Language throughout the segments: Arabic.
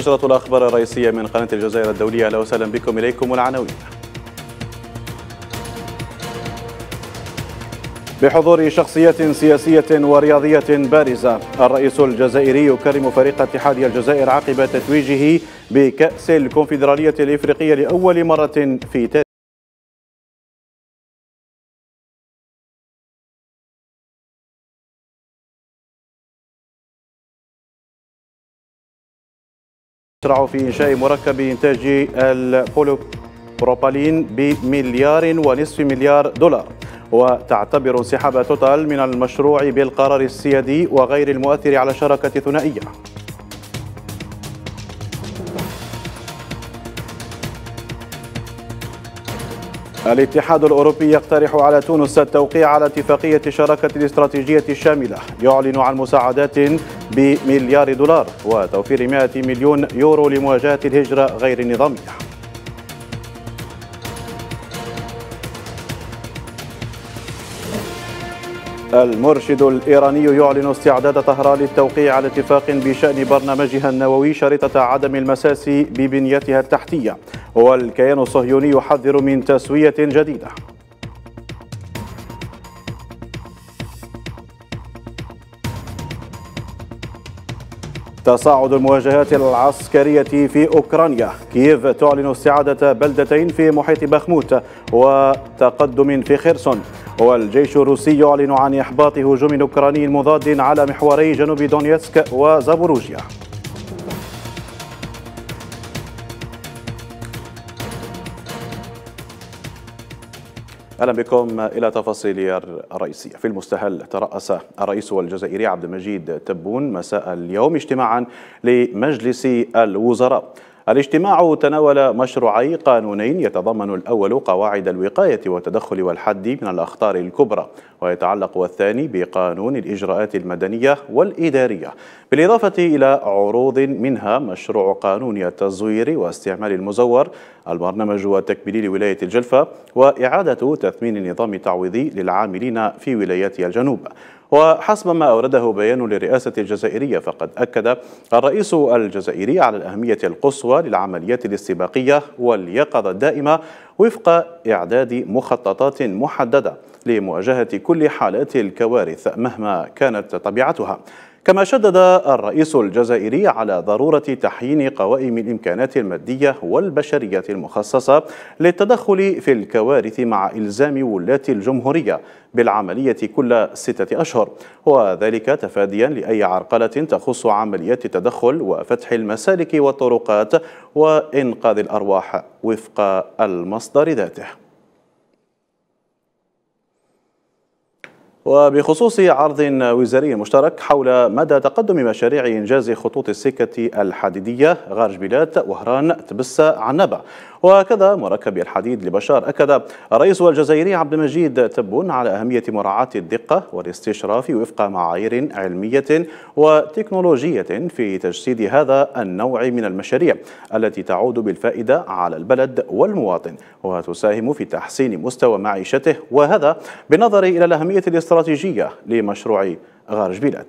نشرة الأخبار الرئيسية من قناة الجزائر الدولية أهلا وسهلا بكم إليكم والعناوين بحضور شخصيات سياسية ورياضية بارزة الرئيس الجزائري يكرم فريق اتحاد الجزائر عقب تتويجه بكأس الكونفدرالية الإفريقية لأول مرة في تاريخ تشرع في إنشاء مركب إنتاج البوليبروبالين بمليار ونصف مليار دولار وتعتبر انسحاب توتال من المشروع بالقرار السيادي وغير المؤثر على شركة ثنائية الاتحاد الأوروبي يقترح على تونس التوقيع على اتفاقية شراكة الاستراتيجية الشاملة يعلن عن مساعدات بمليار دولار وتوفير 100 مليون يورو لمواجهة الهجرة غير النظامية المرشد الإيراني يعلن استعداد طهران للتوقيع على اتفاق بشأن برنامجها النووي شريطة عدم المساس ببنيتها التحتية والكيان الصهيوني يحذر من تسوية جديدة تصاعد المواجهات العسكرية في أوكرانيا كييف تعلن استعادة بلدتين في محيط بخموت وتقدم في خيرسون والجيش الروسي يعلن عن إحباط هجوم أوكراني مضاد على محوري جنوب دونيتسك وزابوروجيا أهلا بكم إلى تفاصيل الرئيسية في المستهل ترأس الرئيس الجزائري عبد المجيد تبون مساء اليوم اجتماعا لمجلس الوزراء الاجتماع تناول مشروعي قانونين يتضمن الأول قواعد الوقاية والتدخل والحد من الأخطار الكبرى ويتعلق الثاني بقانون الإجراءات المدنية والإدارية بالإضافة إلى عروض منها مشروع قانون التزوير واستعمال المزور البرنامج التكميلي لولاية الجلفة وإعادة تثمين النظام التعويضي للعاملين في ولايات الجنوب وحسب ما أورده بيان للرئاسة الجزائرية فقد أكد الرئيس الجزائري على الأهمية القصوى للعمليات الاستباقية واليقظة الدائمة وفق إعداد مخططات محددة لمواجهة كل حالات الكوارث مهما كانت طبيعتها كما شدد الرئيس الجزائري على ضرورة تحيين قوائم الإمكانات المادية والبشرية المخصصة للتدخل في الكوارث مع إلزام ولاة الجمهورية بالعملية كل ستة أشهر وذلك تفاديا لأي عرقلة تخص عمليات التدخل وفتح المسالك والطرقات وإنقاذ الأرواح وفق المصدر ذاته وبخصوص عرض وزاري مشترك حول مدى تقدم مشاريع إنجاز خطوط السكة الحديدية غارج بلاد وهران تبسة عنابة وهكذا مركب الحديد لبشار أكد الرئيس الجزائري عبد المجيد تبون على أهمية مراعاة الدقة والاستشراف وفق معايير علمية وتكنولوجية في تجسيد هذا النوع من المشاريع التي تعود بالفائدة على البلد والمواطن وتساهم في تحسين مستوى معيشته وهذا بالنظر إلى الأهمية الاستراتيجية لمشروع غارج بلاد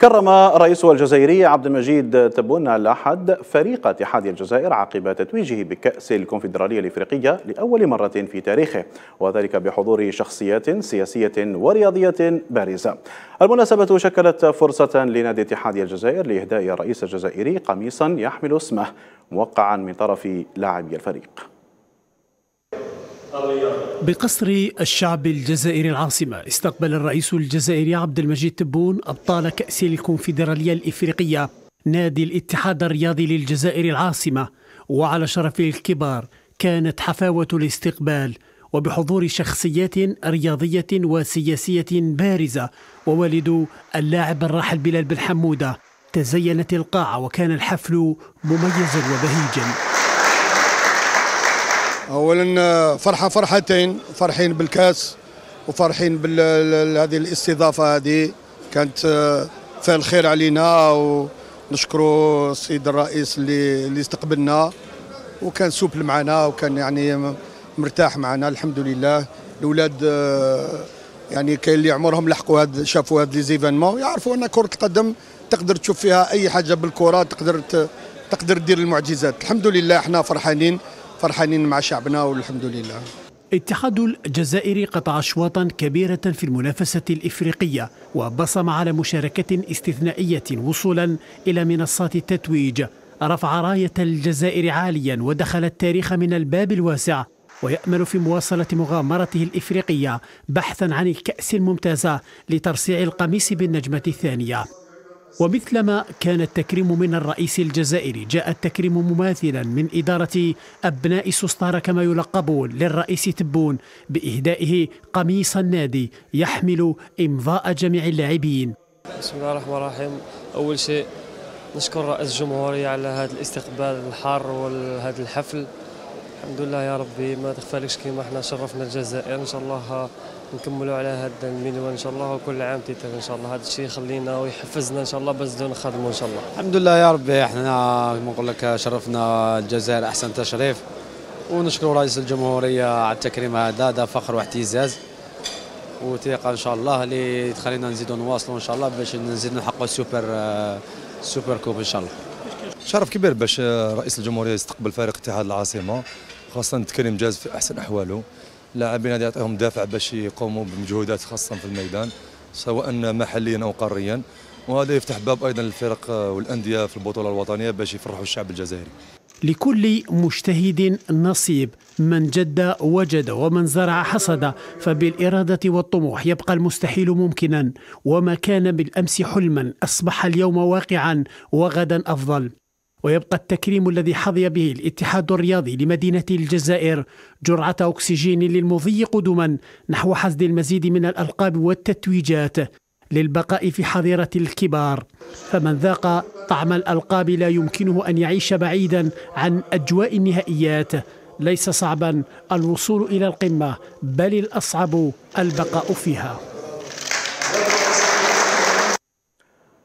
كرم رئيس الجزائري عبد المجيد تبون الأحد فريق اتحاد الجزائر عقب تتويجه بكأس الكونفدرالية الإفريقية لأول مرة في تاريخه وذلك بحضور شخصيات سياسية ورياضية بارزة المناسبة شكلت فرصة لنادي اتحاد الجزائر لإهداء الرئيس الجزائري قميصا يحمل اسمه موقعا من طرف لاعبي الفريق بقصر الشعب الجزائري العاصمة استقبل الرئيس الجزائري عبد المجيد تبون أبطال كأس الكونفدرالية الإفريقية نادي الاتحاد الرياضي للجزائر العاصمة وعلى شرف الكبار كانت حفاوة الاستقبال وبحضور شخصيات رياضية وسياسية بارزة ووالد اللاعب الراحل بلال بن حمودة تزينت القاعة وكان الحفل مميزا وبهيجا اولا فرحه فرحتين فرحين بالكاس وفرحين بهذه الاستضافه هذه كانت آه، فيها الخير علينا ونشكروا السيد الرئيس اللي اللي استقبلنا وكان سوبل معنا وكان يعني مرتاح معنا الحمد لله الاولاد آه، يعني كاين اللي عمرهم لحقوا هاد شافوا هاد لي زيفينمون يعرفوا ان كره القدم تقدر تشوف فيها اي حاجه بالكره تقدر تقدر دير المعجزات الحمد لله احنا فرحانين فرحانين مع شعبنا والحمد لله اتحاد الجزائر قطع أشواطا كبيرة في المنافسة الإفريقية وبصم على مشاركة استثنائية وصولا إلى منصات التتويج رفع راية الجزائر عاليا ودخل التاريخ من الباب الواسع ويأمل في مواصلة مغامرته الإفريقية بحثا عن الكأس الممتازة لترصيع القميص بالنجمة الثانية ومثلما كان التكريم من الرئيس الجزائري جاء التكريم مماثلا من إدارة أبناء سوستارة كما يلقبون للرئيس تبون بإهدائه قميص النادي يحمل إمضاء جميع اللاعبين بسم الله الرحمن الرحيم أول شيء نشكر رئيس الجمهورية على هذا الاستقبال الحار وهذا الحفل الحمد لله يا ربي ما تخفالكش كيما احنا شرفنا الجزائر ان شاء الله نكملوا على هذا المنوال ان شاء الله وكل عام تيتف طيب ان شاء الله هذا الشيء يخلينا ويحفزنا ان شاء الله باش نخدموا ان شاء الله الحمد لله يا ربي احنا كما نقول لك شرفنا الجزائر احسن تشريف ونشكر رئيس الجمهوريه على التكريم هذا هذا فخر واعتزاز وثقه ان شاء الله اللي تخلينا نزيدوا نواصلوا ان شاء الله باش نزيدوا نحققوا السوبر السوبر كوب ان شاء الله شرف كبير باش رئيس الجمهوريه يستقبل فريق اتحاد العاصمه خاصه تكريم جاز في احسن احواله لاعبين هذه يعطيهم دافع باش يقوموا بمجهودات خاصه في الميدان سواء محليا او قاريا وهذا يفتح باب ايضا للفرق والانديه في البطوله الوطنيه باش يفرحوا الشعب الجزائري لكل مجتهد نصيب من جد وجد ومن زرع حصد فبالإرادة والطموح يبقى المستحيل ممكنا وما كان بالأمس حلما أصبح اليوم واقعا وغدا أفضل ويبقى التكريم الذي حظي به الاتحاد الرياضي لمدينة الجزائر جرعة أكسجين للمضي قدما نحو حصد المزيد من الألقاب والتتويجات للبقاء في حظيرة الكبار فمن ذاق طعم الألقاب لا يمكنه أن يعيش بعيدا عن أجواء النهائيات ليس صعبا الوصول إلى القمة بل الأصعب البقاء فيها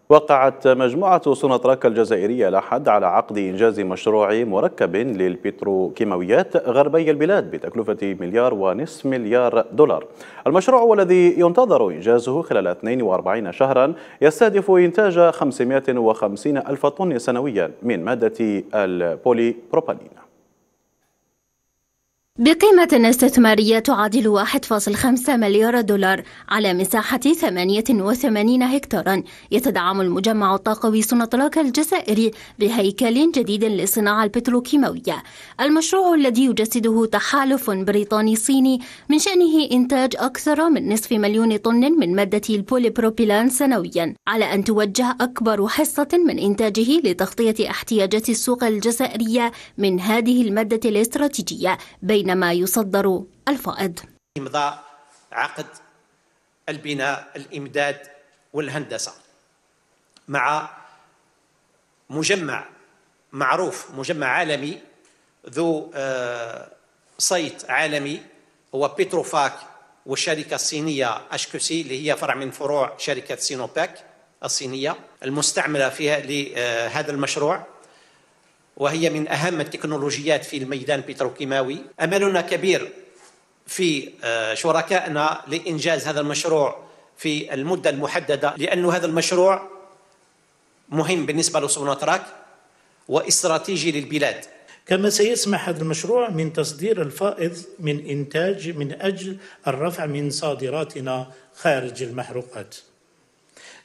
وقعت مجموعة سونطراك الجزائرية الأحد على عقد إنجاز مشروع مركب للبتروكيماويات غربي البلاد بتكلفة مليار ونصف مليار دولار المشروع والذي ينتظر إنجازه خلال 42 شهرا يستهدف إنتاج 550 ألف طن سنويا من مادة البولي بروبالين بقيمة استثمارية تعادل 1.5 مليار دولار على مساحة 88 هكتارا يتدعم المجمع الطاقوي سنطلاك الجزائري بهيكل جديد للصناعة البتروكيماوية المشروع الذي يجسده تحالف بريطاني صيني من شأنه إنتاج أكثر من نصف مليون طن من مادة البوليبروبيلان سنويا على أن توجه أكبر حصة من إنتاجه لتغطية احتياجات السوق الجزائرية من هذه المادة الاستراتيجية بين بينما يصدر الفائض إمضاء عقد البناء الإمداد والهندسة مع مجمع معروف مجمع عالمي ذو آه، صيت عالمي هو بيتروفاك والشركة الصينية أشكوسي اللي هي فرع من فروع شركة سينوباك الصينية المستعملة فيها لهذا المشروع وهي من أهم التكنولوجيات في الميدان البتروكيماوي أملنا كبير في آه، شركائنا لإنجاز هذا المشروع في المدة المحددة لأن هذا المشروع مهم بالنسبة لسوناتراك واستراتيجي للبلاد كما سيسمح هذا المشروع من تصدير الفائض من إنتاج من أجل الرفع من صادراتنا خارج المحروقات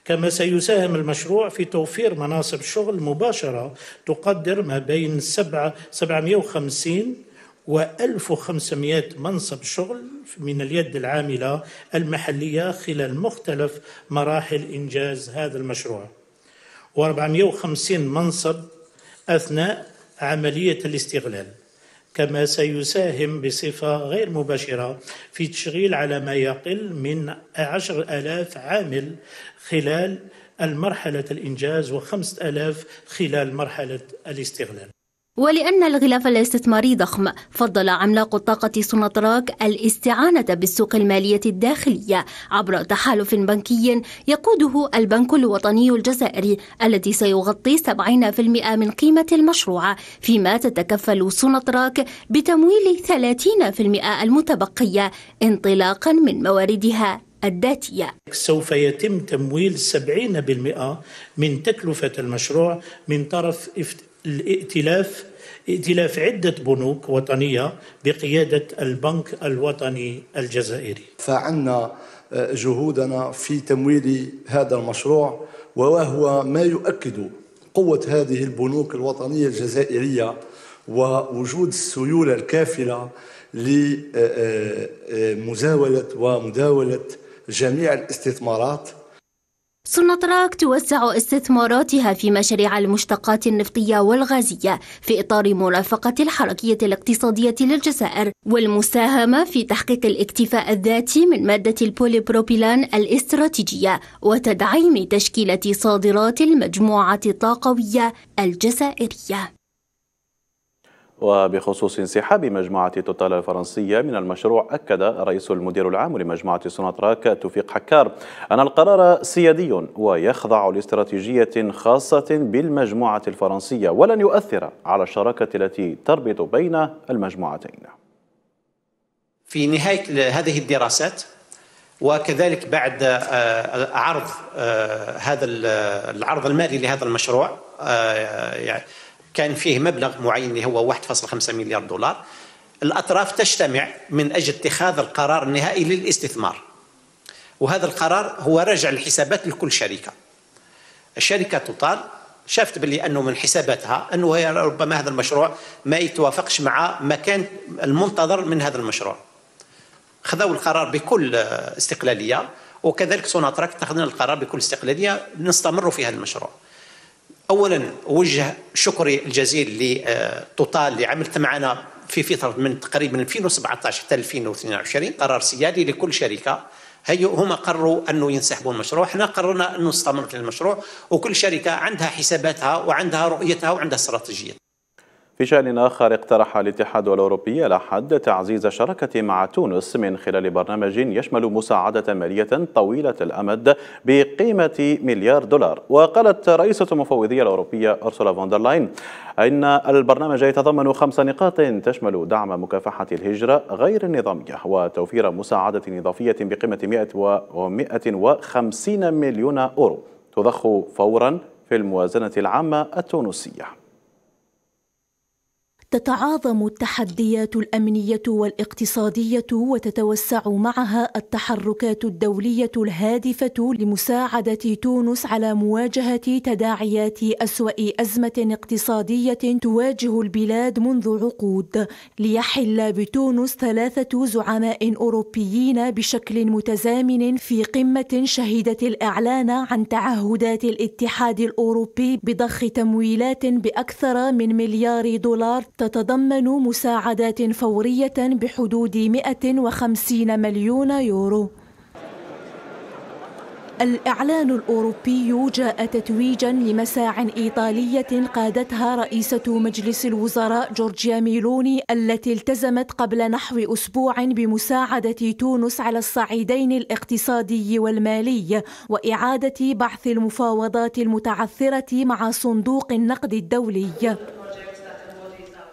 كما سيساهم المشروع في توفير مناصب شغل مباشرة تقدر ما بين 750 و 1500 منصب شغل من اليد العاملة المحلية خلال مختلف مراحل إنجاز هذا المشروع و 450 منصب أثناء عملية الاستغلال كما سيساهم بصفة غير مباشرة في تشغيل على ما يقل من عشر ألاف عامل خلال المرحلة الإنجاز وخمسة ألاف خلال مرحلة الاستغلال ولأن الغلاف الاستثماري ضخم فضل عملاق الطاقة سوناتراك الاستعانة بالسوق المالية الداخلية عبر تحالف بنكي يقوده البنك الوطني الجزائري الذي سيغطي 70% من قيمة المشروع فيما تتكفل سوناتراك بتمويل 30% المتبقية انطلاقا من مواردها الداتية سوف يتم تمويل 70% من تكلفة المشروع من طرف الائتلاف ائتلاف عدة بنوك وطنية بقيادة البنك الوطني الجزائري فعنا آه، جهودنا في تمويل هذا المشروع وهو ما يؤكد قوة هذه البنوك الوطنية الجزائرية ووجود السيولة الكافلة لمزاولة آه، آه، ومداولة جميع الاستثمارات سوناتراك توسع استثماراتها في مشاريع المشتقات النفطية والغازية في إطار مرافقة الحركية الاقتصادية للجزائر والمساهمة في تحقيق الاكتفاء الذاتي من مادة البوليبروبيلان الاستراتيجية وتدعيم تشكيلة صادرات المجموعة الطاقوية الجزائرية وبخصوص انسحاب مجموعة توتال الفرنسية من المشروع أكد رئيس المدير العام لمجموعة سوناتراك توفيق حكار أن القرار سيادي ويخضع لاستراتيجية خاصة بالمجموعة الفرنسية ولن يؤثر على الشراكة التي تربط بين المجموعتين في نهاية هذه الدراسات وكذلك بعد آه، عرض آه، هذا العرض المالي لهذا المشروع آه، يعني كان فيه مبلغ معين اللي هو 1.5 مليار دولار الأطراف تجتمع من أجل اتخاذ القرار النهائي للاستثمار وهذا القرار هو رجع الحسابات لكل شركة الشركة توتال شافت باللي أنه من حساباتها أنه هي ربما هذا المشروع ما يتوافقش مع ما كان المنتظر من هذا المشروع خذوا القرار بكل استقلالية وكذلك سوناتراك اتخذنا القرار بكل استقلالية نستمر في هذا المشروع اولا اوجه شكري الجزيل لتوتال آه، اللي عملت معنا في فتره من تقريبا 2017 حتى 2022 قرار سيادي لكل شركه هي هما قرروا انه ينسحبوا المشروع، احنا قررنا انه نستمر في المشروع وكل شركه عندها حساباتها وعندها رؤيتها وعندها استراتيجيتها. في شأن آخر اقترح الاتحاد الأوروبي الأحد تعزيز الشراكة مع تونس من خلال برنامج يشمل مساعدة مالية طويلة الأمد بقيمة مليار دولار وقالت رئيسة المفوضية الأوروبية أرسولا فوندرلاين إن البرنامج يتضمن خمس نقاط تشمل دعم مكافحة الهجرة غير النظامية وتوفير مساعدة إضافية بقيمة 150 مليون أورو تضخ فورا في الموازنة العامة التونسية تتعاظم التحديات الامنيه والاقتصاديه وتتوسع معها التحركات الدوليه الهادفه لمساعده تونس على مواجهه تداعيات اسوا ازمه اقتصاديه تواجه البلاد منذ عقود ليحل بتونس ثلاثه زعماء اوروبيين بشكل متزامن في قمه شهدت الاعلان عن تعهدات الاتحاد الاوروبي بضخ تمويلات باكثر من مليار دولار تتضمن مساعدات فورية بحدود 150 مليون يورو الإعلان الأوروبي جاء تتويجا لمساع إيطالية قادتها رئيسة مجلس الوزراء جورجيا ميلوني التي التزمت قبل نحو أسبوع بمساعدة تونس على الصعيدين الاقتصادي والمالي وإعادة بعث المفاوضات المتعثرة مع صندوق النقد الدولي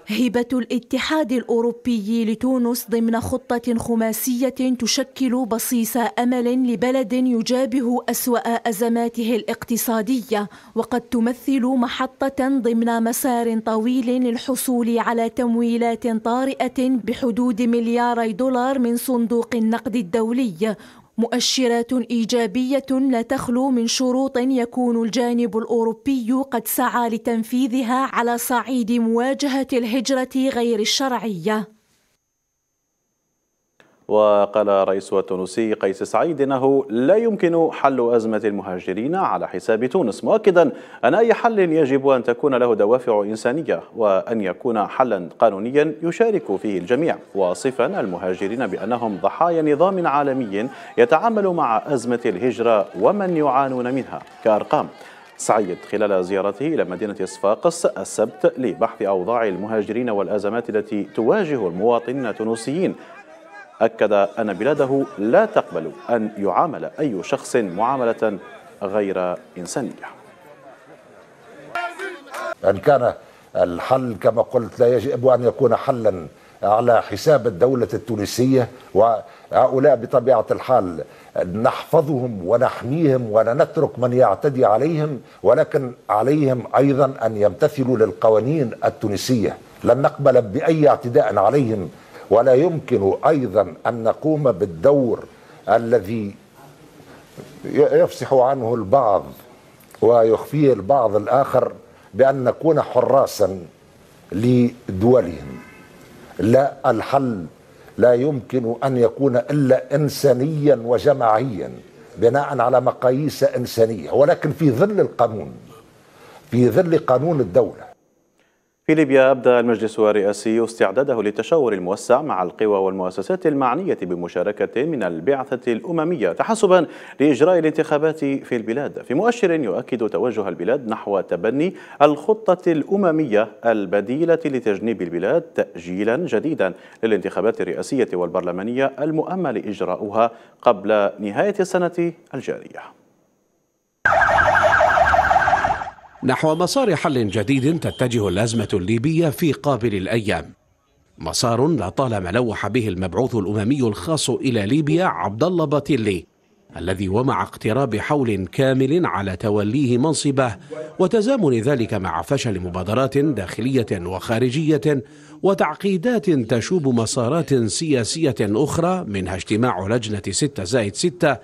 هبة الاتحاد الأوروبي لتونس ضمن خطة خماسية تشكل بصيص أمل لبلد يجابه أسوأ أزماته الاقتصادية وقد تمثل محطة ضمن مسار طويل للحصول على تمويلات طارئة بحدود ملياري دولار من صندوق النقد الدولي مؤشرات إيجابية لا تخلو من شروط يكون الجانب الأوروبي قد سعى لتنفيذها على صعيد مواجهة الهجرة غير الشرعية وقال رئيس التونسي قيس سعيد انه لا يمكن حل ازمه المهاجرين على حساب تونس مؤكدا ان اي حل يجب ان تكون له دوافع انسانيه وان يكون حلا قانونيا يشارك فيه الجميع واصفا المهاجرين بانهم ضحايا نظام عالمي يتعامل مع ازمه الهجره ومن يعانون منها كارقام سعيد خلال زيارته إلى مدينة صفاقس السبت لبحث أوضاع المهاجرين والأزمات التي تواجه المواطنين التونسيين أكد أن بلاده لا تقبل أن يعامل أي شخص معاملة غير إنسانية أن كان الحل كما قلت لا يجب أن يكون حلا على حساب الدولة التونسية وهؤلاء بطبيعة الحال نحفظهم ونحميهم ولا نترك من يعتدي عليهم ولكن عليهم أيضا أن يمتثلوا للقوانين التونسية لن نقبل بأي اعتداء عليهم ولا يمكن أيضا أن نقوم بالدور الذي يفسح عنه البعض ويخفيه البعض الآخر بأن نكون حراسا لدولهم لا الحل لا يمكن أن يكون إلا إنسانيا وجماعيا بناء على مقاييس إنسانية ولكن في ظل القانون في ظل قانون الدولة في ليبيا أبدى المجلس الرئاسي استعداده للتشاور الموسع مع القوى والمؤسسات المعنية بمشاركة من البعثة الأممية تحسبا لإجراء الانتخابات في البلاد في مؤشر يؤكد توجه البلاد نحو تبني الخطة الأممية البديلة لتجنيب البلاد تأجيلا جديدا للانتخابات الرئاسية والبرلمانية المؤمل إجراؤها قبل نهاية السنة الجارية نحو مسار حل جديد تتجه الازمه الليبيه في قابل الايام مسار لطالما لوح به المبعوث الاممي الخاص الى ليبيا عبد الله باتيلي الذي ومع اقتراب حول كامل على توليه منصبه وتزامن ذلك مع فشل مبادرات داخليه وخارجيه وتعقيدات تشوب مسارات سياسيه اخرى منها اجتماع لجنه 6 زائد 6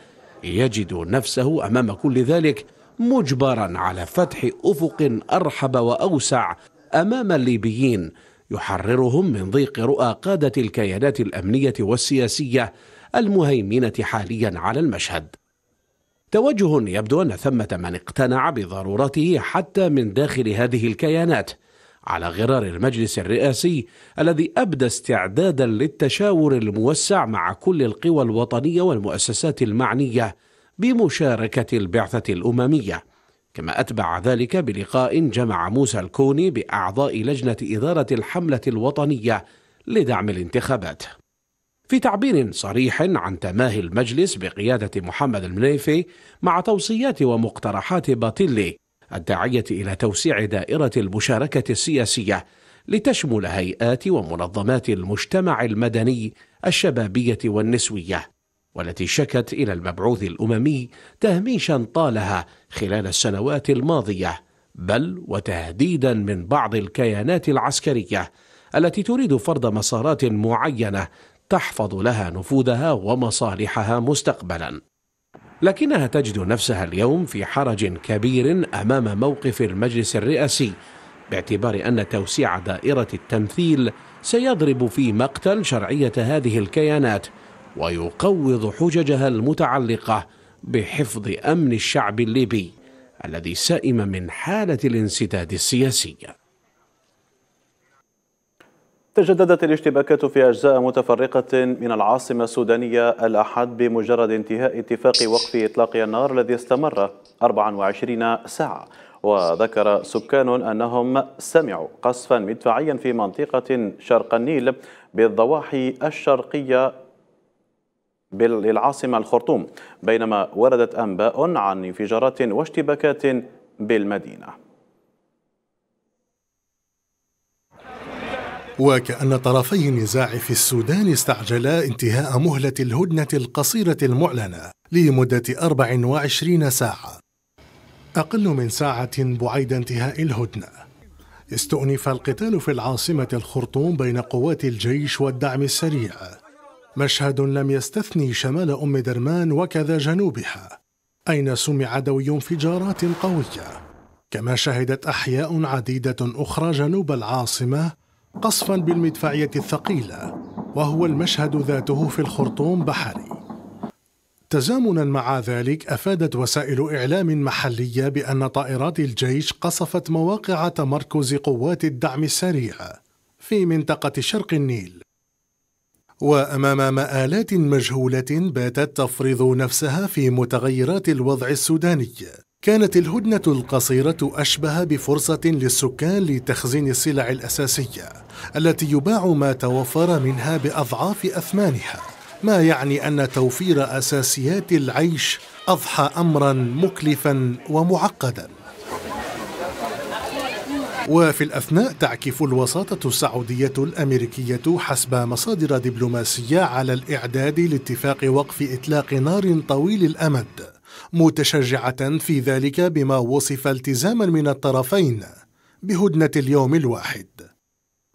يجد نفسه امام كل ذلك مجبرا على فتح افق ارحب واوسع امام الليبيين يحررهم من ضيق رؤى قاده الكيانات الامنيه والسياسيه المهيمنه حاليا على المشهد توجه يبدو ان ثمه من اقتنع بضرورته حتى من داخل هذه الكيانات على غرار المجلس الرئاسي الذي ابدى استعدادا للتشاور الموسع مع كل القوى الوطنيه والمؤسسات المعنيه بمشاركة البعثة الأممية كما أتبع ذلك بلقاء جمع موسى الكوني بأعضاء لجنة إدارة الحملة الوطنية لدعم الانتخابات في تعبير صريح عن تماهي المجلس بقيادة محمد المنيفي مع توصيات ومقترحات باتيلي الداعية إلى توسيع دائرة المشاركة السياسية لتشمل هيئات ومنظمات المجتمع المدني الشبابية والنسوية والتي شكت إلى المبعوث الأممي تهميشا طالها خلال السنوات الماضية بل وتهديدا من بعض الكيانات العسكرية التي تريد فرض مسارات معينة تحفظ لها نفوذها ومصالحها مستقبلا لكنها تجد نفسها اليوم في حرج كبير امام موقف المجلس الرئاسي باعتبار ان توسيع دائره التمثيل سيضرب في مقتل شرعيه هذه الكيانات ويقوض حججها المتعلقه بحفظ امن الشعب الليبي الذي سئم من حاله الانسداد السياسي تجددت الاشتباكات في أجزاء متفرقة من العاصمة السودانية الأحد بمجرد انتهاء اتفاق وقف إطلاق النار الذي استمر 24 ساعة وذكر سكان أنهم سمعوا قصفا مدفعيا في منطقة شرق النيل بالضواحي الشرقية بالعاصمة الخرطوم بينما وردت أنباء عن انفجارات واشتباكات بالمدينة وكأن طرفي النزاع في السودان استعجلا انتهاء مهلة الهدنة القصيرة المعلنة لمدة 24 ساعة أقل من ساعة بعيد انتهاء الهدنة استؤنف القتال في العاصمة الخرطوم بين قوات الجيش والدعم السريع مشهد لم يستثني شمال أم درمان وكذا جنوبها أين سمع دوي انفجارات قوية كما شهدت أحياء عديدة أخرى جنوب العاصمة قصفا بالمدفعية الثقيلة وهو المشهد ذاته في الخرطوم بحري تزامنا مع ذلك افادت وسائل اعلام محليه بان طائرات الجيش قصفت مواقع تمركز قوات الدعم السريع في منطقه شرق النيل وأمام مآلات مجهولة باتت تفرض نفسها في متغيرات الوضع السوداني كانت الهدنة القصيرة أشبه بفرصة للسكان لتخزين السلع الأساسية التي يباع ما توفر منها بأضعاف أثمانها ما يعني أن توفير أساسيات العيش أضحى أمرا مكلفا ومعقدا وفي الأثناء تعكف الوساطة السعودية الأمريكية حسب مصادر دبلوماسية على الإعداد لاتفاق وقف إطلاق نار طويل الأمد متشجعة في ذلك بما وصف التزاما من الطرفين بهدنة اليوم الواحد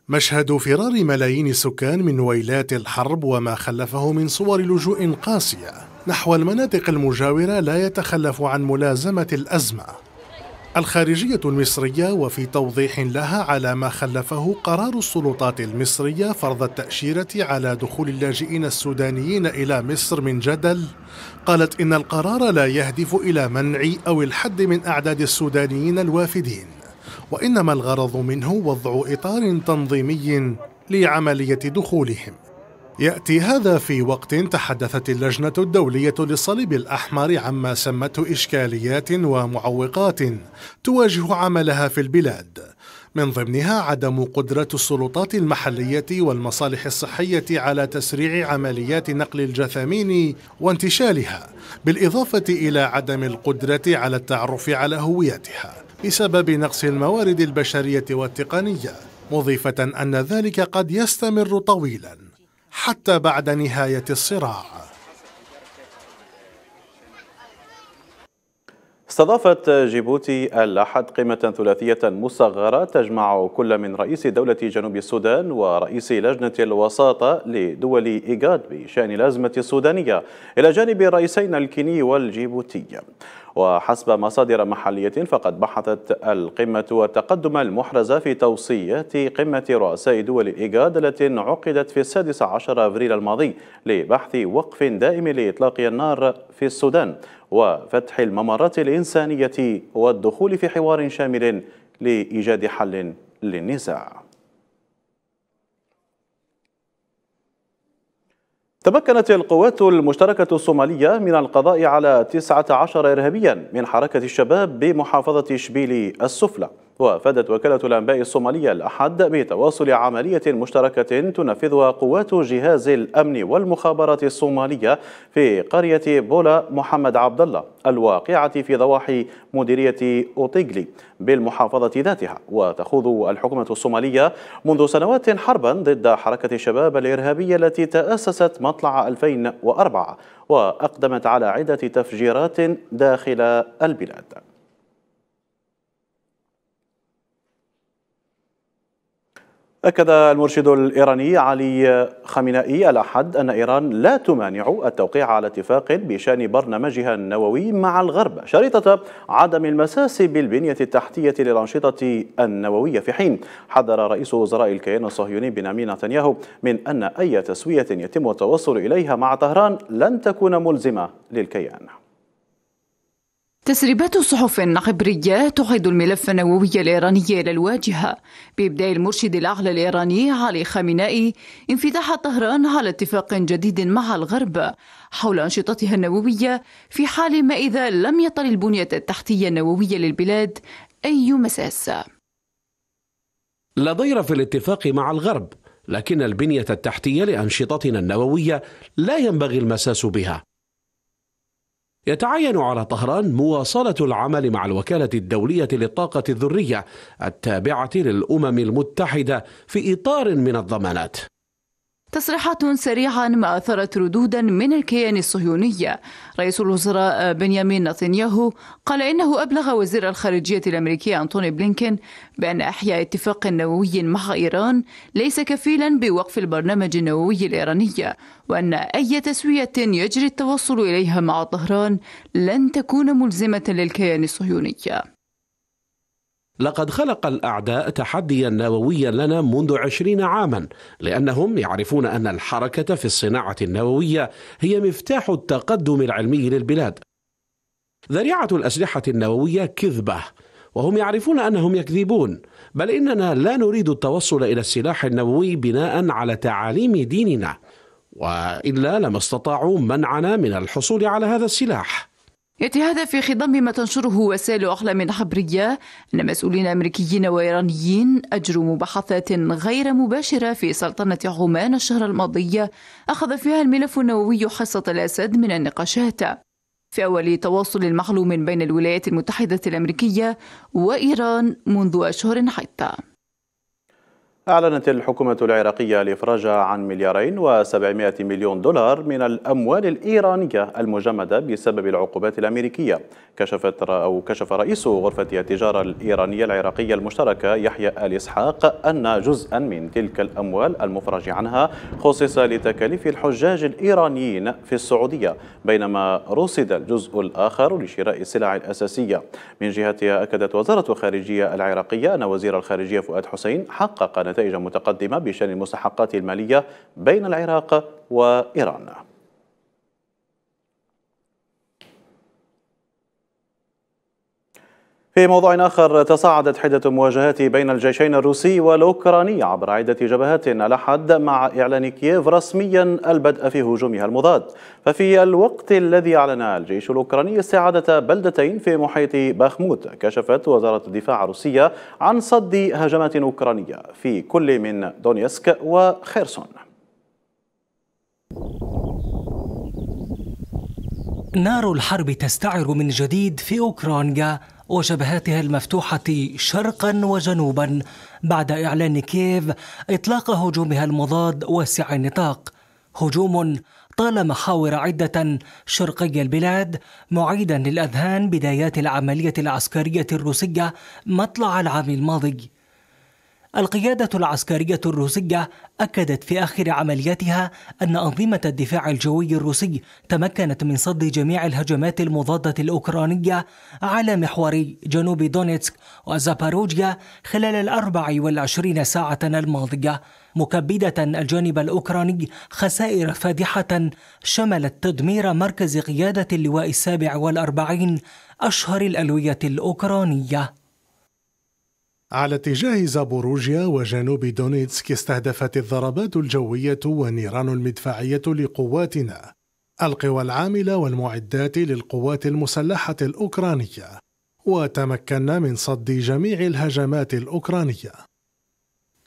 مشهد فرار ملايين السكان من ويلات الحرب وما خلفه من صور لجوء قاسية نحو المناطق المجاورة لا يتخلف عن ملازمة الأزمة الخارجية المصرية وفي توضيح لها على ما خلفه قرار السلطات المصرية فرض التأشيرة على دخول اللاجئين السودانيين إلى مصر من جدل قالت إن القرار لا يهدف إلى منع أو الحد من أعداد السودانيين الوافدين وإنما الغرض منه وضع إطار تنظيمي لعملية دخولهم يأتي هذا في وقت تحدثت اللجنة الدولية للصليب الأحمر عما سمته إشكاليات ومعوقات تواجه عملها في البلاد من ضمنها عدم قدرة السلطات المحلية والمصالح الصحية على تسريع عمليات نقل الجثامين وانتشالها بالإضافة إلى عدم القدرة على التعرف على هويتها بسبب نقص الموارد البشرية والتقنية مضيفة أن ذلك قد يستمر طويلاً حتى بعد نهاية الصراع استضافت جيبوتي الأحد قمة ثلاثية مصغرة تجمع كل من رئيس دولة جنوب السودان ورئيس لجنة الوساطة لدول إيجاد بشأن الأزمة السودانية إلى جانب الرئيسين الكيني والجيبوتي وحسب مصادر محلية فقد بحثت القمة التقدم المحرز في توصيات قمة رؤساء دول الإيجاد التي عقدت في السادس عشر الماضي لبحث وقف دائم لإطلاق النار في السودان وفتح الممرات الإنسانية والدخول في حوار شامل لإيجاد حل للنزاع تمكنت القوات المشتركة الصومالية من القضاء على 19 إرهابيا من حركة الشباب بمحافظة شبيلي السفلى وافادت وكالة الأنباء الصومالية الأحد بتواصل عملية مشتركة تنفذها قوات جهاز الأمن والمخابرات الصومالية في قرية بولا محمد عبد الله الواقعة في ضواحي مديرية أوتيغلي بالمحافظة ذاتها وتخوض الحكومة الصومالية منذ سنوات حربا ضد حركة الشباب الإرهابية التي تأسست مطلع 2004 وأقدمت على عدة تفجيرات داخل البلاد أكد المرشد الإيراني علي خامنائي الأحد أن إيران لا تمانع التوقيع على اتفاق بشأن برنامجها النووي مع الغرب شريطة عدم المساس بالبنية التحتية للأنشطة النووية في حين حذر رئيس وزراء الكيان الصهيوني أمين نتنياهو من أن أي تسوية يتم التوصل إليها مع طهران لن تكون ملزمة للكيان تسريبات صحف عبرية تعيد الملف النووي الإيراني إلى الواجهة بإبداء المرشد الأعلى الإيراني علي خامنائي انفتاح طهران على اتفاق جديد مع الغرب حول أنشطتها النووية في حال ما إذا لم يطل البنية التحتية النووية للبلاد أي مساس لا ضير في الاتفاق مع الغرب لكن البنية التحتية لأنشطتنا النووية لا ينبغي المساس بها يتعين على طهران مواصلة العمل مع الوكالة الدولية للطاقة الذرية التابعة للأمم المتحدة في إطار من الضمانات تصريحات سريعة ما أثرت ردودا من الكيان الصهيوني رئيس الوزراء بنيامين نتنياهو قال إنه أبلغ وزير الخارجية الأمريكي أنتوني بلينكين بأن إحياء اتفاق نووي مع إيران ليس كفيلا بوقف البرنامج النووي الإيراني وأن أي تسوية يجري التوصل إليها مع طهران لن تكون ملزمة للكيان الصهيوني لقد خلق الأعداء تحديا نوويا لنا منذ عشرين عاما لأنهم يعرفون أن الحركة في الصناعة النووية هي مفتاح التقدم العلمي للبلاد ذريعة الأسلحة النووية كذبة وهم يعرفون أنهم يكذبون بل إننا لا نريد التوصل إلى السلاح النووي بناء على تعاليم ديننا وإلا لما استطاعوا منعنا من الحصول على هذا السلاح يأتي هذا في خضم ما تنشره وسائل أقلام خبرية أن مسؤولين أمريكيين وإيرانيين أجروا مباحثات غير مباشرة في سلطنة عمان الشهر الماضي أخذ فيها الملف النووي حصة الأسد من النقاشات في أول تواصل معلوم بين الولايات المتحدة الأمريكية وإيران منذ أشهر حتى أعلنت الحكومة العراقية الإفراج عن مليارين وسبعمائة مليون دولار من الأموال الإيرانية المجمدة بسبب العقوبات الأمريكية كشفت أو كشف رئيس غرفة التجارة الإيرانية العراقية المشتركة يحيى آل إسحاق أن جزءا من تلك الأموال المفرج عنها خصص لتكاليف الحجاج الإيرانيين في السعودية بينما رصد الجزء الآخر لشراء السلع الأساسية من جهتها أكدت وزارة الخارجية العراقية أن وزير الخارجية فؤاد حسين حقق نتائج متقدمة بشأن المستحقات المالية بين العراق وإيران في موضوع آخر تصاعدت حدة مواجهات بين الجيشين الروسي والأوكراني عبر عدة جبهات الأحد مع إعلان كييف رسميا البدء في هجومها المضاد ففي الوقت الذي أعلن الجيش الأوكراني استعادة بلدتين في محيط باخموت كشفت وزارة الدفاع الروسية عن صد هجمات أوكرانية في كل من دونيسك وخيرسون نار الحرب تستعر من جديد في أوكرانيا وجبهاتها المفتوحة شرقا وجنوبا بعد إعلان كييف إطلاق هجومها المضاد واسع النطاق هجوم طال محاور عدة شرقي البلاد معيدا للأذهان بدايات العملية العسكرية الروسية مطلع العام الماضي القيادة العسكرية الروسية أكدت في آخر عملياتها أن أنظمة الدفاع الجوي الروسي تمكنت من صد جميع الهجمات المضادة الأوكرانية على محوري جنوب دونيتسك وزاباروجيا خلال الأربع والعشرين ساعة الماضية مكبدة الجانب الأوكراني خسائر فادحة شملت تدمير مركز قيادة اللواء السابع والأربعين أشهر الألوية الأوكرانية على اتجاه زابوروجيا وجنوب دونيتسك استهدفت الضربات الجوية والنيران المدفعية لقواتنا القوى العاملة والمعدات للقوات المسلحة الأوكرانية وتمكنا من صد جميع الهجمات الأوكرانية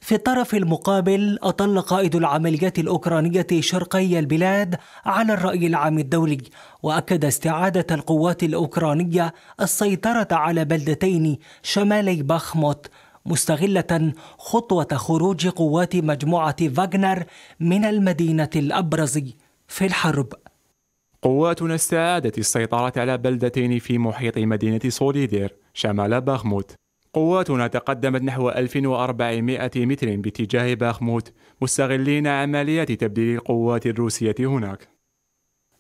في الطرف المقابل أطل قائد العمليات الأوكرانية شرقي البلاد على الرأي العام الدولي وأكد استعادة القوات الأوكرانية السيطرة على بلدتين شمالي بخموت مستغلة خطوة خروج قوات مجموعة فاغنر من المدينة الأبرز في الحرب قواتنا استعادت السيطرة على بلدتين في محيط مدينة سوليدير شمال باخموت قواتنا تقدمت نحو 1400 متر باتجاه باخموت مستغلين عمليات تبديل القوات الروسية هناك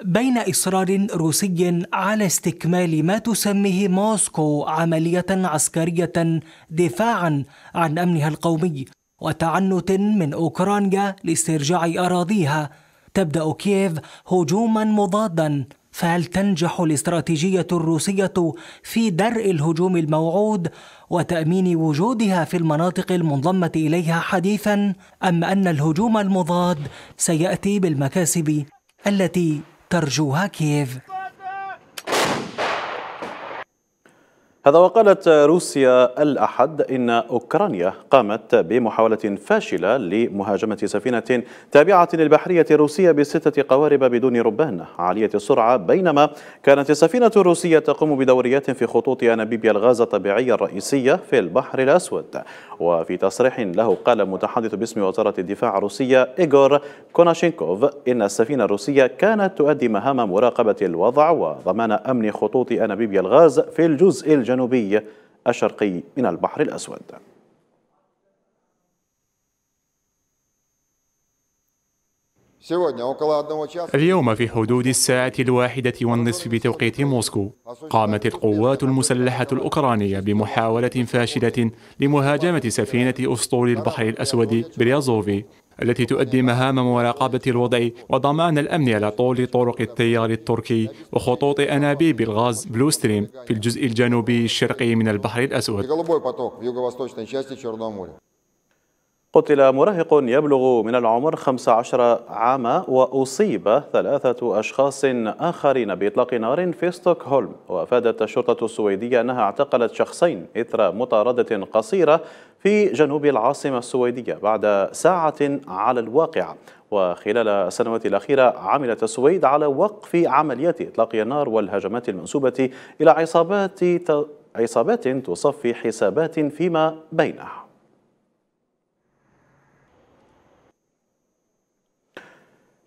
بين إصرار روسي على استكمال ما تسميه موسكو عملية عسكرية دفاعا عن أمنها القومي وتعنت من أوكرانيا لاسترجاع أراضيها تبدأ كييف هجوما مضادا فهل تنجح الاستراتيجيه الروسيه في درء الهجوم الموعود وتامين وجودها في المناطق المنضمه اليها حديثا ام ان الهجوم المضاد سياتي بالمكاسب التي ترجوها كييف هذا وقالت روسيا الأحد إن أوكرانيا قامت بمحاولة فاشلة لمهاجمة سفينة تابعة للبحرية الروسية بستة قوارب بدون ربان عالية السرعة بينما كانت السفينة الروسية تقوم بدوريات في خطوط أنابيب الغاز الطبيعية الرئيسية في البحر الأسود وفي تصريح له قال متحدث باسم وزارة الدفاع الروسية إيغور كوناشينكوف إن السفينة الروسية كانت تؤدي مهام مراقبة الوضع وضمان أمن خطوط أنابيب الغاز في الجزء الجنوبي الجنوبي الشرقي من البحر الأسود اليوم في حدود الساعة الواحدة والنصف بتوقيت موسكو قامت القوات المسلحة الأوكرانية بمحاولة فاشلة لمهاجمة سفينة أسطول البحر الأسود بريازوفي التي تؤدي مهام مراقبة الوضع وضمان الأمن على طول طرق التيار التركي وخطوط أنابيب الغاز بلو ستريم في الجزء الجنوبي الشرقي من البحر الأسود قتل مراهق يبلغ من العمر 15 عاما وأصيب ثلاثة أشخاص آخرين بإطلاق نار في ستوكهولم وأفادت الشرطة السويدية أنها اعتقلت شخصين إثر مطاردة قصيرة في جنوب العاصمة السويدية بعد ساعة على الواقع وخلال السنوات الأخيرة عملت السويد على وقف عمليات إطلاق النار والهجمات المنسوبة إلى عصابات عصابات تصفي حسابات فيما بينها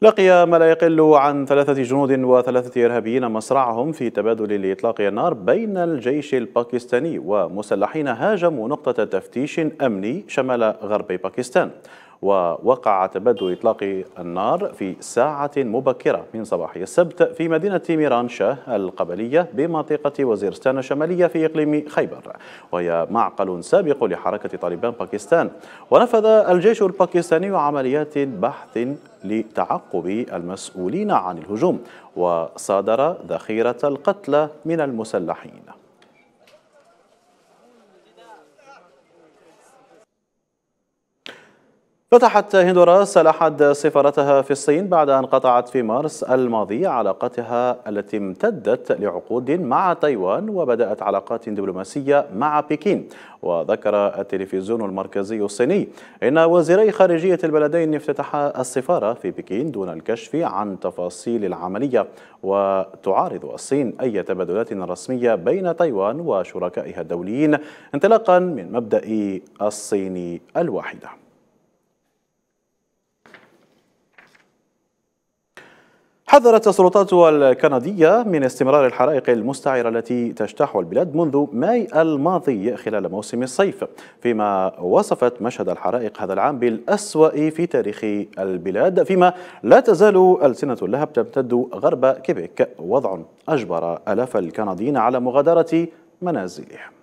لقي ما لا يقل عن ثلاثة جنود وثلاثة إرهابيين مصرعهم في تبادل لإطلاق النار بين الجيش الباكستاني ومسلحين هاجموا نقطة تفتيش أمني شمال غرب باكستان ووقع تبادل إطلاق النار في ساعة مبكرة من صباح السبت في مدينة ميرانشاه القبلية بمنطقة وزيرستان الشمالية في إقليم خيبر وهي معقل سابق لحركة طالبان باكستان ونفذ الجيش الباكستاني عمليات بحث لتعقب المسؤولين عن الهجوم وصادر ذخيرة القتلى من المسلحين فتحت هندوراس الأحد سفارتها في الصين بعد أن قطعت في مارس الماضي علاقتها التي امتدت لعقود مع تايوان وبدأت علاقات دبلوماسية مع بكين وذكر التلفزيون المركزي الصيني إن وزيري خارجية البلدين افتتحا السفارة في بكين دون الكشف عن تفاصيل العملية وتعارض الصين أي تبادلات رسمية بين تايوان وشركائها الدوليين انطلاقا من مبدأ الصين الواحدة حذرت السلطات الكندية من استمرار الحرائق المستعرة التي تجتاح البلاد منذ ماي الماضي خلال موسم الصيف فيما وصفت مشهد الحرائق هذا العام بالأسوأ في تاريخ البلاد فيما لا تزال ألسنة اللهب تمتد غرب كيبيك وضع أجبر ألاف الكنديين على مغادرة منازلهم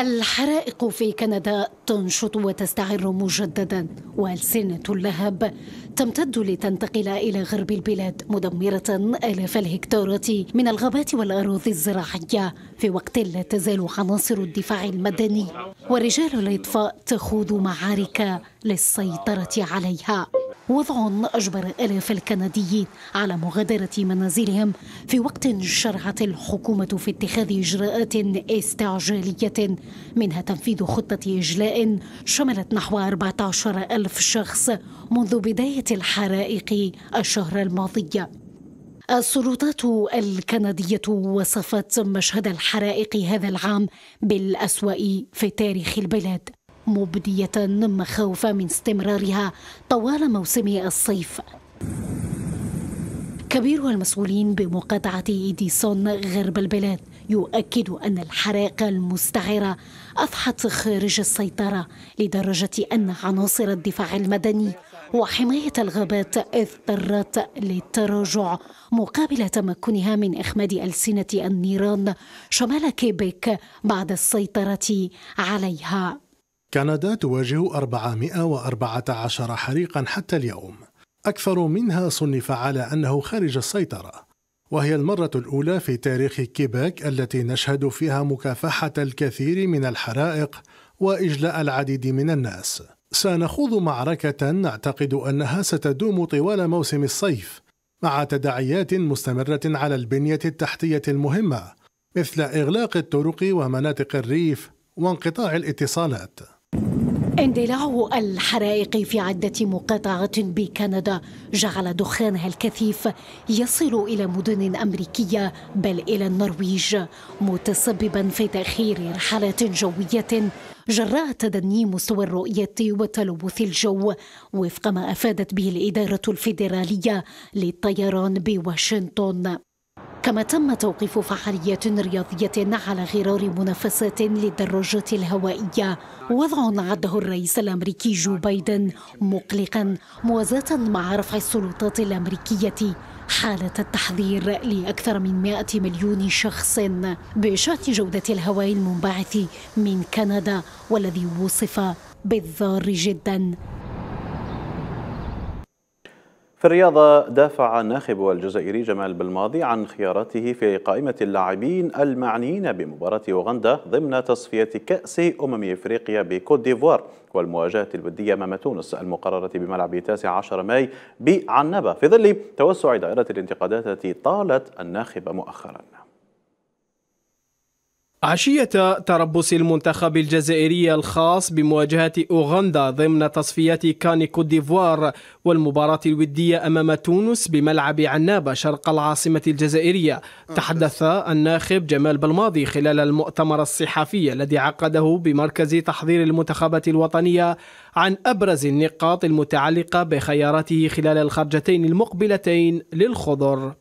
الحرائق في كندا تنشط وتستعر مجددا والسنه اللهب تمتد لتنتقل إلى غرب البلاد مدمرة آلاف الهكتارات من الغابات والأراضي الزراعية في وقت لا تزال عناصر الدفاع المدني ورجال الإطفاء تخوض معارك للسيطرة عليها وضع أجبر آلاف الكنديين على مغادرة منازلهم في وقت شرعت الحكومة في اتخاذ إجراءات استعجالية منها تنفيذ خطة إجلاء شملت نحو 14 ألف شخص منذ بداية الحرائق الشهر الماضي السلطات الكندية وصفت مشهد الحرائق هذا العام بالأسوأ في تاريخ البلاد مبدية مخاوف من استمرارها طوال موسم الصيف كبير المسؤولين بمقاطعة إيديسون غرب البلاد يؤكد أن الحرائق المستعرة أضحت خارج السيطرة لدرجة أن عناصر الدفاع المدني وحماية الغابات اضطرت للتراجع مقابل تمكنها من إخماد ألسنة النيران شمال كيبيك بعد السيطرة عليها كندا تواجه 414 حريقا حتى اليوم أكثر منها صنف على أنه خارج السيطرة وهي المرة الأولى في تاريخ كيباك التي نشهد فيها مكافحة الكثير من الحرائق وإجلاء العديد من الناس سنخوض معركة نعتقد أنها ستدوم طوال موسم الصيف مع تداعيات مستمرة على البنية التحتية المهمة مثل إغلاق الطرق ومناطق الريف وانقطاع الاتصالات اندلاع الحرائق في عدة مقاطعة بكندا جعل دخانها الكثيف يصل إلى مدن أمريكية بل إلى النرويج متسببا في تأخير رحلات جوية جراء تدني مستوى الرؤية وتلوث الجو وفق ما أفادت به الإدارة الفيدرالية للطيران بواشنطن كما تم توقيف فعاليات رياضية على غرار منافسات للدراجات الهوائية وضع عده الرئيس الأمريكي جو بايدن مقلقا موازاة مع رفع السلطات الأمريكية حالة التحذير لأكثر من 100 مليون شخص بشأن جودة الهواء المنبعث من كندا والذي وصف بالضار جداً في الرياضة دافع الناخب الجزائري جمال بالماضي عن خياراته في قائمة اللاعبين المعنيين بمباراة أوغندا ضمن تصفية كأس أمم إفريقيا بكوت ديفوار والمواجهة الودية أمام تونس المقررة بملعب 19 ماي بعنبة في ظل توسع دائرة الانتقادات التي طالت الناخب مؤخراً عشية تربص المنتخب الجزائري الخاص بمواجهة أوغندا ضمن تصفيات كان كوت ديفوار والمباراة الودية أمام تونس بملعب عنابة شرق العاصمة الجزائرية تحدث الناخب جمال بلماضي خلال المؤتمر الصحفي الذي عقده بمركز تحضير المنتخبات الوطنية عن أبرز النقاط المتعلقة بخياراته خلال الخرجتين المقبلتين للخضر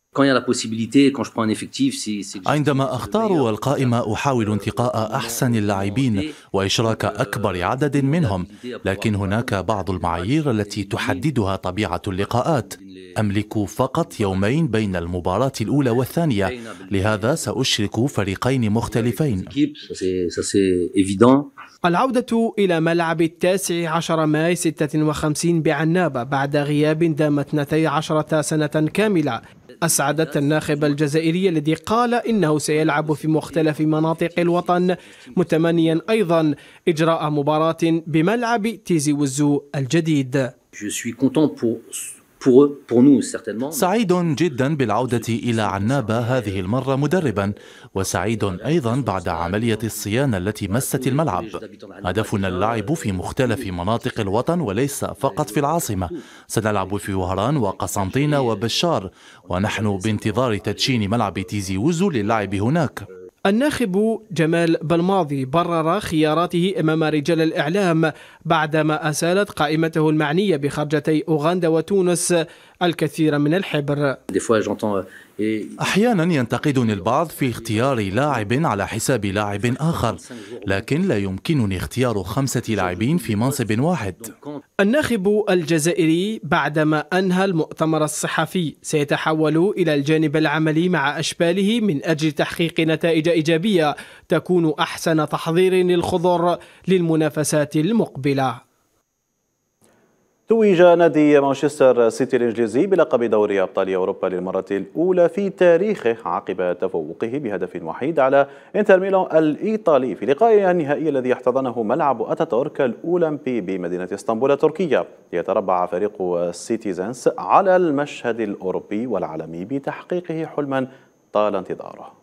عندما أختار القائمة أحاول انتقاء أحسن اللاعبين وإشراك أكبر عدد منهم لكن هناك بعض المعايير التي تحددها طبيعة اللقاءات أملك فقط يومين بين المباراة الأولى والثانية لهذا سأشرك فريقين مختلفين العودة إلى ملعب التاسع عشر ماي 56 بعنابة بعد غياب دام 12 سنة كاملة أسعدت الناخب الجزائري الذي قال إنه سيلعب في مختلف مناطق الوطن متمنيا أيضا إجراء مباراة بملعب تيزي وزو الجديد سعيد جدا بالعودة إلى عنابة هذه المرة مدربا وسعيد أيضا بعد عملية الصيانة التي مست الملعب هدفنا اللعب في مختلف مناطق الوطن وليس فقط في العاصمة سنلعب في وهران وقسنطينة وبشار ونحن بانتظار تدشين ملعب تيزي وزو للعب هناك الناخب جمال بلماضي برر خياراته امام رجال الاعلام بعدما اسالت قائمته المعنيه بخرجتي اوغندا وتونس الكثير من الحبر. أحيانا ينتقدني البعض في اختيار لاعب على حساب لاعب آخر لكن لا يمكنني اختيار خمسة لاعبين في منصب واحد الناخب الجزائري بعدما أنهى المؤتمر الصحفي سيتحول إلى الجانب العملي مع أشباله من أجل تحقيق نتائج إيجابية تكون أحسن تحضير للخضر للمنافسات المقبلة توج نادي مانشستر سيتي الإنجليزي بلقب دوري أبطال أوروبا للمرة الأولى في تاريخه عقب تفوقه بهدف وحيد على إنتر ميلان الإيطالي في لقائه النهائي الذي احتضنه ملعب أتاتورك الأولمبي بمدينة اسطنبول التركية ليتربع فريق سيتيزنس على المشهد الأوروبي والعالمي بتحقيقه حلما طال انتظاره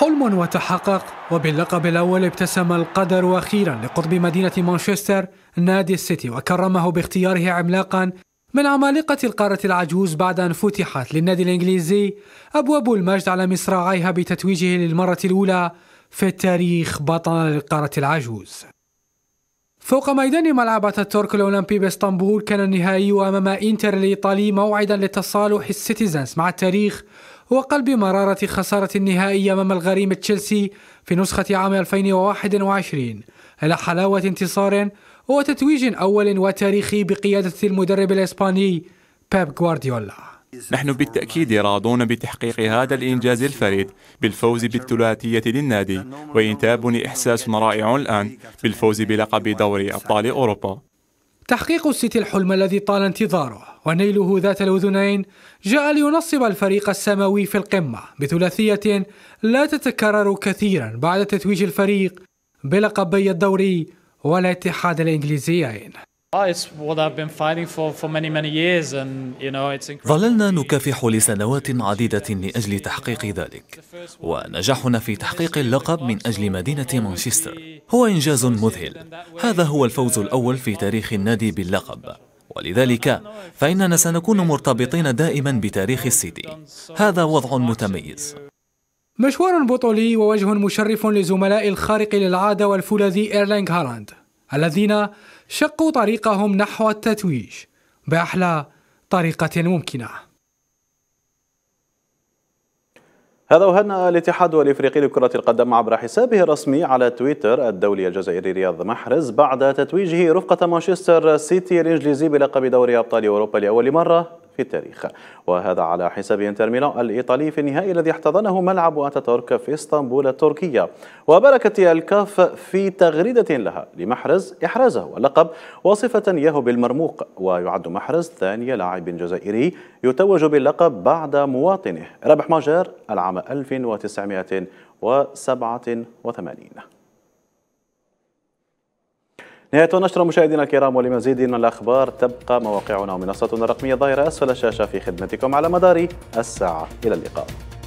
حلم وتحقق وباللقب الأول ابتسم القدر وأخيرا لقطب مدينة مانشستر نادي السيتي وكرمه باختياره عملاقا من عمالقة القارة العجوز بعد أن فتحت للنادي الإنجليزي أبواب المجد على مصراعيها بتتويجه للمرة الأولى في التاريخ بطل القارة العجوز فوق ميدان ملعبة الترك الأولمبي باسطنبول كان النهائي أمام إنتر الإيطالي موعدا لتصالح السيتيزنز مع التاريخ هو قلب مرارة خسارة النهائي أمام الغريم تشيلسي في نسخة عام 2021 إلى حلاوة انتصار وتتويج أول وتاريخي بقيادة المدرب الإسباني بيب غوارديولا نحن بالتأكيد راضون بتحقيق هذا الإنجاز الفريد بالفوز بالثلاثية للنادي وينتابني إحساس رائع الآن بالفوز بلقب دوري أبطال أوروبا تحقيق السيتي الحلم الذي طال انتظاره ونيله ذات الأذنين جاء لينصب الفريق السماوي في القمة بثلاثية لا تتكرر كثيرا بعد تتويج الفريق بلقبي الدوري والاتحاد الإنجليزيين Ah, ظللنا نكافح لسنوات عديدة لأجل تحقيق ذلك ونجاحنا في تحقيق اللقب من أجل مدينة مانشستر هو إنجاز مذهل هذا هو الفوز الأول في تاريخ النادي باللقب ولذلك فإننا سنكون مرتبطين دائما بتاريخ السيتي هذا وضع متميز مشوار بطولي ووجه مشرف لزملاء الخارق للعادة والفولاذي إيرلينغ هالاند الذين شقوا طريقهم نحو التتويج بأحلى طريقة ممكنة هذا وهنا الاتحاد الافريقي لكرة القدم عبر حسابه الرسمي على تويتر الدولي الجزائري رياض محرز بعد تتويجه رفقة مانشستر سيتي الانجليزي بلقب دوري ابطال اوروبا لاول مرة في التاريخ وهذا على حساب انتر ميلان الإيطالي في النهائي الذي احتضنه ملعب أتاتورك في اسطنبول التركية وباركت الكاف في تغريدة لها لمحرز إحرازه اللقب وصفة ياه بالمرموق ويعد محرز ثاني لاعب جزائري يتوج باللقب بعد مواطنه رابح ماجر العام 1987 نهاية النشرة مشاهدينا الكرام ولمزيد من الأخبار تبقى مواقعنا ومنصتنا الرقمية ظاهرة أسفل الشاشة في خدمتكم على مدار الساعة إلى اللقاء